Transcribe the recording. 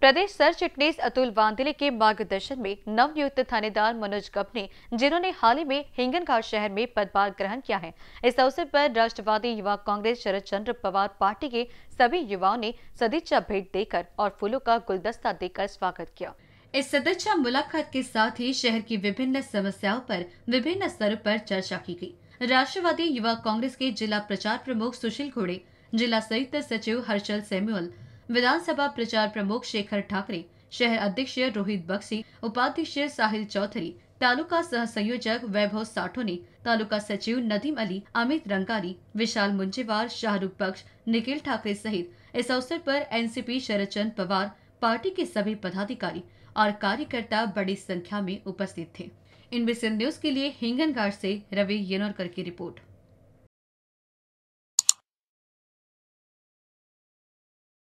प्रदेश सर चिटनीस अतुल वांदिले के मार्गदर्शन में नवनियुक्त थानेदार मनोज ने जिन्होंने हाल ही में हिंगनघाट शहर में पदभार ग्रहण किया है इस अवसर पर राष्ट्रवादी युवा कांग्रेस शरद चंद्र पवार पार्टी के सभी युवाओं ने सदिच्छा भेंट देकर और फूलों का गुलदस्ता देकर स्वागत किया इस सदिच्छा मुलाकात के साथ ही शहर की विभिन्न समस्याओं आरोप विभिन्न स्तरों आरोप चर्चा की गयी राष्ट्रवादी युवा कांग्रेस के जिला प्रचार प्रमुख सुशील घोड़े जिला संयुक्त सचिव हर्षल सेम्यूल विधानसभा प्रचार प्रमुख शेखर ठाकरे शहर अध्यक्ष रोहित बक्सी उपाध्यक्ष साहिल चौधरी तालुका सह संयोजक वैभव ने तालुका सचिव नदीम अली अमित रंगारी विशाल मुंजेवार शाहरुख बख्श निखिल ठाकरे सहित इस अवसर पर एनसीपी शरद चंद पवार पार्टी के सभी पदाधिकारी और कार्यकर्ता बड़ी संख्या में उपस्थित थे इनबीसी न्यूज के लिए हिंगनघाट से रवि येनोरकर की रिपोर्ट